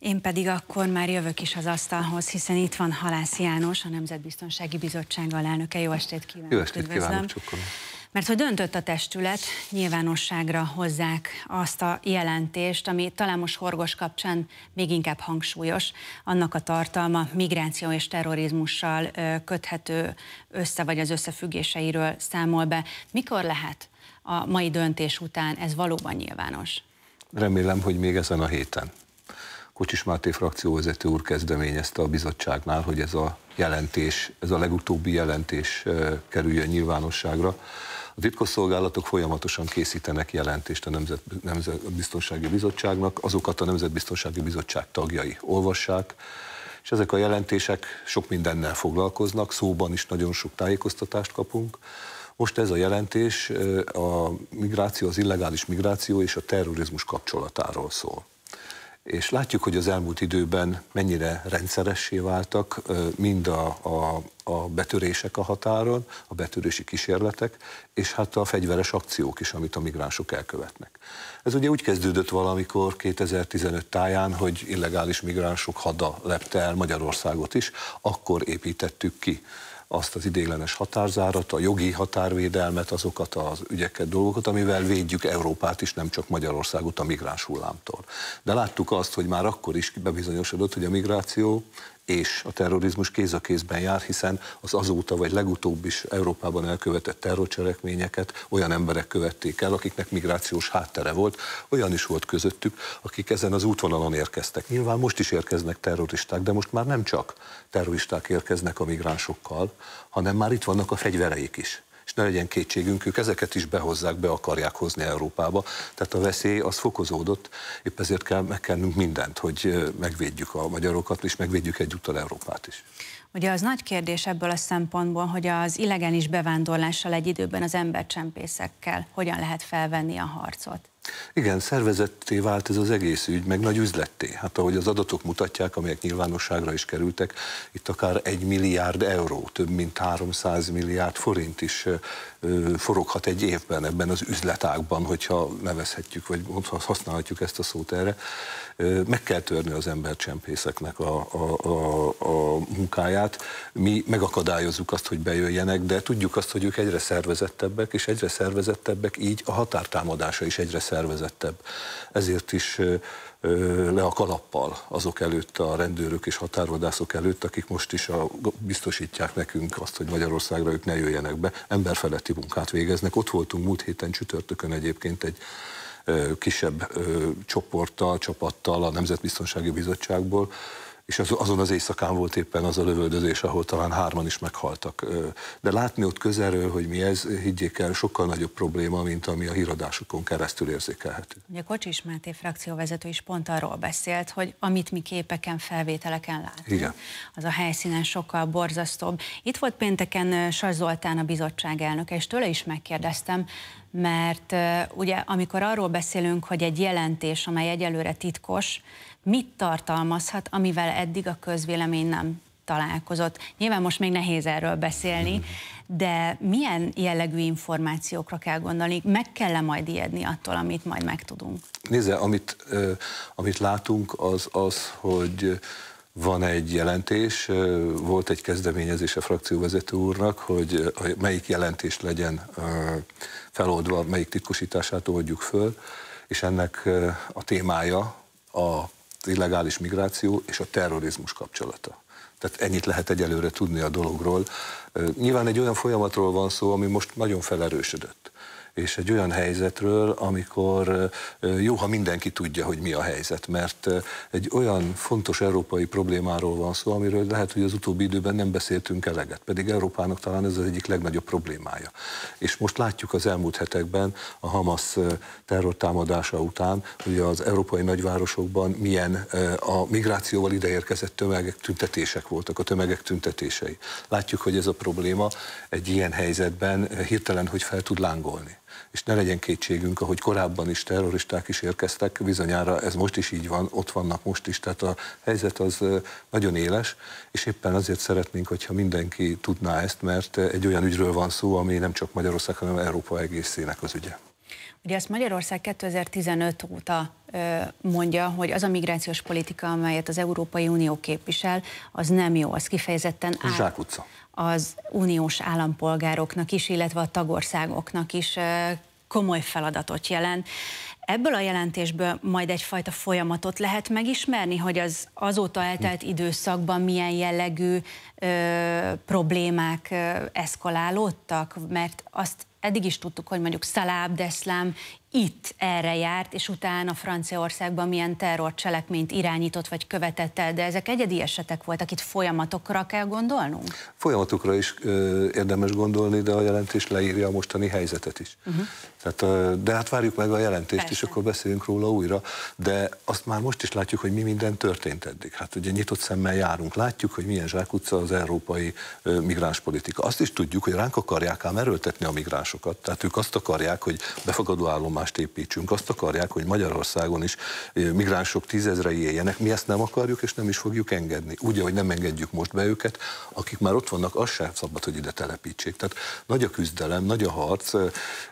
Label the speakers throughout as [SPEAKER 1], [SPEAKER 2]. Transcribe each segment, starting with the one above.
[SPEAKER 1] Én pedig akkor már jövök is az asztalhoz, hiszen itt van Halász János, a Nemzetbiztonsági Bizottság alelnöke. Jó estét kívánok! Jó estét kívánok, csukom. Mert hogy döntött a testület, nyilvánosságra hozzák azt a jelentést, ami talán most horgos kapcsán még inkább hangsúlyos. Annak a tartalma migráció és terrorizmussal köthető össze vagy az összefüggéseiről számol be. Mikor lehet a mai döntés után ez valóban nyilvános?
[SPEAKER 2] Remélem, hogy még ezen a héten. Kocsis Máté frakcióvezető úr kezdeményezte a bizottságnál, hogy ez a jelentés, ez a legutóbbi jelentés kerüljön nyilvánosságra. A titkosszolgálatok folyamatosan készítenek jelentést a Nemzet, Nemzetbiztonsági Bizottságnak, azokat a Nemzetbiztonsági Bizottság tagjai olvassák, és ezek a jelentések sok mindennel foglalkoznak, szóban is nagyon sok tájékoztatást kapunk. Most ez a jelentés a migráció, az illegális migráció és a terrorizmus kapcsolatáról szól és látjuk, hogy az elmúlt időben mennyire rendszeressé váltak mind a, a, a betörések a határon, a betörési kísérletek, és hát a fegyveres akciók is, amit a migránsok elkövetnek. Ez ugye úgy kezdődött valamikor 2015 táján, hogy illegális migránsok hada lepte el Magyarországot is, akkor építettük ki azt az idéglenes határzárat, a jogi határvédelmet, azokat az ügyeket, dolgokat, amivel védjük Európát is, nem csak Magyarországot a migráns hullámtól. De láttuk azt, hogy már akkor is bebizonyosodott, hogy a migráció és a terrorizmus kéz a kézben jár, hiszen az azóta vagy legutóbb is Európában elkövetett terrorcselekményeket olyan emberek követték el, akiknek migrációs háttere volt, olyan is volt közöttük, akik ezen az útvonalon érkeztek. Nyilván most is érkeznek terroristák, de most már nem csak terroristák érkeznek a migránsokkal, hanem már itt vannak a fegyvereik is és ne legyen kétségünk, ők ezeket is behozzák, be akarják hozni Európába. Tehát a veszély az fokozódott, épp ezért kell megkennünk mindent, hogy megvédjük a magyarokat, és megvédjük egyúttal Európát is.
[SPEAKER 1] Ugye az nagy kérdés ebből a szempontból, hogy az illegális bevándorlással egy időben az embercsempészekkel hogyan lehet felvenni a harcot.
[SPEAKER 2] Igen, szervezetté vált ez az egész ügy, meg nagy üzletté. Hát ahogy az adatok mutatják, amelyek nyilvánosságra is kerültek, itt akár egy milliárd euró, több mint 300 milliárd forint is foroghat egy évben ebben az üzletágban, hogyha nevezhetjük, vagy használhatjuk ezt a szót erre. meg kell törni az embercsempészeknek a, a, a, a munkáját. Mi megakadályozunk azt, hogy bejöjjenek, de tudjuk azt, hogy ők egyre szervezettebbek, és egyre szervezettebbek, így a határtámadása is egyre szervezettebbek szervezettebb. Ezért is le a kalappal azok előtt, a rendőrök és határvadászok előtt, akik most is a, biztosítják nekünk azt, hogy Magyarországra ők ne jöjjenek be, emberfeletti munkát végeznek. Ott voltunk múlt héten csütörtökön egyébként egy kisebb csoporttal, csapattal a Nemzetbiztonsági Bizottságból, és az, azon az éjszakán volt éppen az a lövöldözés, ahol talán hárman is meghaltak. De látni ott közelről, hogy mi ez, higgyék el, sokkal nagyobb probléma, mint ami a híradásokon keresztül érzékelhető.
[SPEAKER 1] Ugye Kocsis Máté frakcióvezető is pont arról beszélt, hogy amit mi képeken, felvételeken látunk, Igen. az a helyszínen sokkal borzasztóbb. Itt volt pénteken Sas Zoltán a bizottság elnöke, és tőle is megkérdeztem, mert ugye amikor arról beszélünk, hogy egy jelentés, amely egyelőre titkos, mit tartalmazhat, amivel eddig a közvélemény nem találkozott. Nyilván most még nehéz erről beszélni, mhm. de milyen jellegű információkra kell gondolni? Meg kell -e majd ijedni attól, amit majd megtudunk?
[SPEAKER 2] Nézze, amit, amit látunk, az az, hogy van egy jelentés, volt egy kezdeményezés a frakcióvezető úrnak, hogy melyik jelentés legyen feloldva, melyik titkosítását oldjuk föl, és ennek a témája a az illegális migráció és a terrorizmus kapcsolata. Tehát ennyit lehet egyelőre tudni a dologról. Nyilván egy olyan folyamatról van szó, ami most nagyon felerősödött és egy olyan helyzetről, amikor jó, ha mindenki tudja, hogy mi a helyzet, mert egy olyan fontos európai problémáról van szó, amiről lehet, hogy az utóbbi időben nem beszéltünk eleget, pedig Európának talán ez az egyik legnagyobb problémája. És most látjuk az elmúlt hetekben a Hamas terrortámadása után, hogy az európai nagyvárosokban milyen a migrációval ideérkezett tömegek tüntetések voltak, a tömegek tüntetései. Látjuk, hogy ez a probléma egy ilyen helyzetben hirtelen, hogy fel tud lángolni és ne legyen kétségünk, ahogy korábban is terroristák is érkeztek, bizonyára ez most is így van, ott vannak most is, tehát a helyzet az nagyon éles, és éppen azért szeretnénk, hogyha mindenki tudná ezt, mert egy olyan ügyről van szó, ami nem csak Magyarország, hanem Európa egészének az ügye.
[SPEAKER 1] Ugye ezt Magyarország 2015 óta mondja, hogy az a migrációs politika, amelyet az Európai Unió képvisel, az nem jó, az kifejezetten át, az uniós állampolgároknak is, illetve a tagországoknak is komoly feladatot jelent. Ebből a jelentésből majd egyfajta folyamatot lehet megismerni, hogy az azóta eltelt időszakban milyen jellegű ö, problémák ö, eszkalálódtak, mert azt eddig is tudtuk, hogy mondjuk Szaláb Deszlám itt erre járt, és utána Franciaországban milyen terrorcselekményt irányított vagy követett el, de ezek egyedi esetek voltak, itt folyamatokra kell gondolnunk?
[SPEAKER 2] Folyamatokra is ö, érdemes gondolni, de a jelentés leírja a mostani helyzetet is. Uh-huh. Tehát, ö, de hát várjuk meg a jelentést Persze. is, és akkor beszélünk róla újra, de azt már most is látjuk, hogy mi minden történt eddig. Hát ugye nyitott szemmel járunk, látjuk, hogy milyen zsákutca az európai migránspolitika. Azt is tudjuk, hogy ránk akarják ám erőltetni a migránsokat, tehát ők azt akarják, hogy befogadó állomást építsünk, azt akarják, hogy Magyarországon is migránsok tízezrei éljenek, mi ezt nem akarjuk és nem is fogjuk engedni. Ugye, hogy nem engedjük most be őket, akik már ott vannak, az sem szabad, hogy ide telepítsék. Tehát nagy a küzdelem, nagy a harc,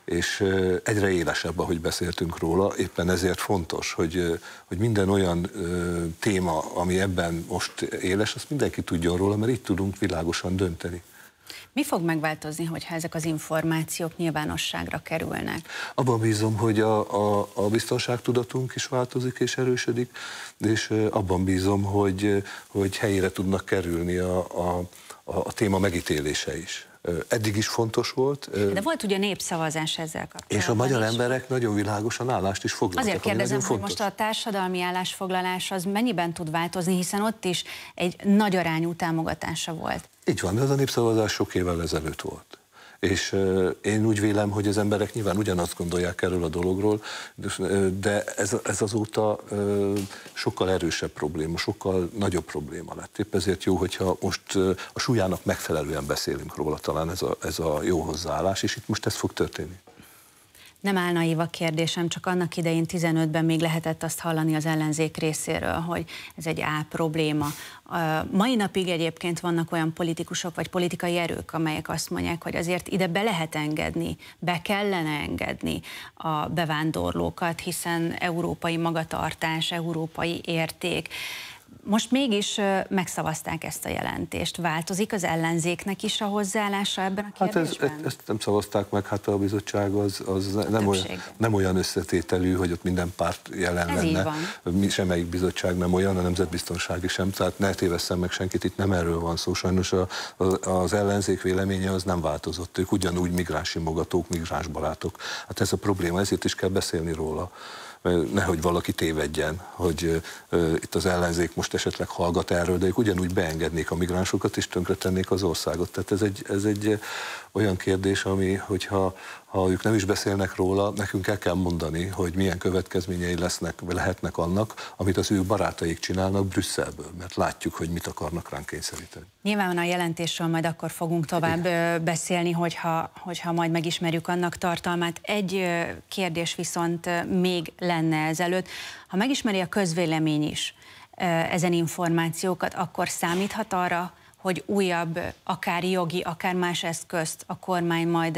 [SPEAKER 2] és egyre élesebb, ahogy beszéltünk róla róla, éppen ezért fontos, hogy, hogy minden olyan téma, ami ebben most éles, azt mindenki tudjon róla, mert itt tudunk világosan dönteni.
[SPEAKER 1] Mi fog megváltozni, hogyha ezek az információk nyilvánosságra kerülnek?
[SPEAKER 2] Abban bízom, hogy a, a, a biztonságtudatunk is változik és erősödik, és abban bízom, hogy, hogy helyére tudnak kerülni a, a, a, a téma megítélése is eddig is fontos volt. De
[SPEAKER 1] volt ugye népszavazás ezzel
[SPEAKER 2] kapcsolatban. És a magyar emberek nagyon világosan állást is foglaltak. Azért kérdezem, hogy most a
[SPEAKER 1] társadalmi állásfoglalás az mennyiben tud változni, hiszen ott is egy nagy arányú támogatása volt.
[SPEAKER 2] Így van, de az a népszavazás sok évvel ezelőtt volt. És én úgy vélem, hogy az emberek nyilván ugyanazt gondolják erről a dologról, de ez, ez azóta sokkal erősebb probléma, sokkal nagyobb probléma lett. Épp ezért jó, hogyha most a súlyának megfelelően beszélünk róla, talán ez a, ez a jó hozzáállás, és itt most ez fog történni.
[SPEAKER 1] Nem állnaív a kérdésem, csak annak idején 15-ben még lehetett azt hallani az ellenzék részéről, hogy ez egy A probléma. A mai napig egyébként vannak olyan politikusok vagy politikai erők, amelyek azt mondják, hogy azért ide be lehet engedni, be kellene engedni a bevándorlókat, hiszen európai magatartás, európai érték. Most mégis megszavazták ezt a jelentést. Változik az ellenzéknek is a hozzáállása ebben a
[SPEAKER 2] kérdésben? Hát ez, ezt nem szavazták meg, hát a bizottság az, az nem, olyan, nem olyan összetételű, hogy ott minden párt jelen ez lenne. Mi, semmelyik bizottság nem olyan, a nemzetbiztonsági sem, tehát ne tévesszem meg senkit, itt nem erről van szó. Sajnos a, a, az ellenzék véleménye az nem változott. Ők ugyanúgy migránsimogatók, migránsbarátok. Hát ez a probléma, ezért is kell beszélni róla. nehogy valaki tévedjen, hogy uh, itt az ellenzék most esetleg hallgat erről, de ők ugyanúgy beengednék a migránsokat és tönkretennék az országot. Tehát ez egy, ez egy eh, olyan kérdés, ami, hogyha ha ők nem is beszélnek róla, nekünk el kell mondani, hogy milyen következményei lesznek, vagy lehetnek annak, amit az ő barátaik csinálnak Brüsszelből, mert látjuk, hogy mit akarnak ránk kényszeríteni.
[SPEAKER 1] Nyilván a jelentésről majd akkor fogunk tovább Igen. Eh, beszélni, hogyha, hogyha majd megismerjük annak tartalmát. Egy eh, kérdés viszont még lenne ezelőtt. Ha megismeri a közvélemény is ezen információkat, akkor számíthat arra, hogy újabb, akár jogi, akár más eszközt a kormány majd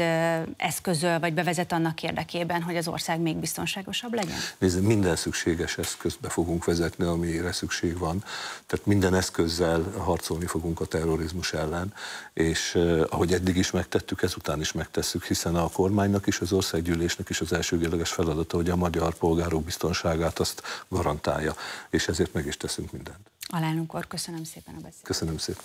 [SPEAKER 1] eszközöl, vagy bevezet annak érdekében, hogy az ország még biztonságosabb legyen?
[SPEAKER 2] Nézd, minden szükséges eszközt be fogunk vezetni, amire szükség van. Tehát minden eszközzel harcolni fogunk a terrorizmus ellen, és eh, ahogy eddig is megtettük, ezután is megtesszük, hiszen a kormánynak is, az országgyűlésnek is az elsőgéleges feladata, hogy a magyar polgárok biztonságát azt garantálja, és ezért meg is teszünk mindent.
[SPEAKER 1] Alelnök köszönöm szépen a beszélgetést.
[SPEAKER 2] Köszönöm szépen.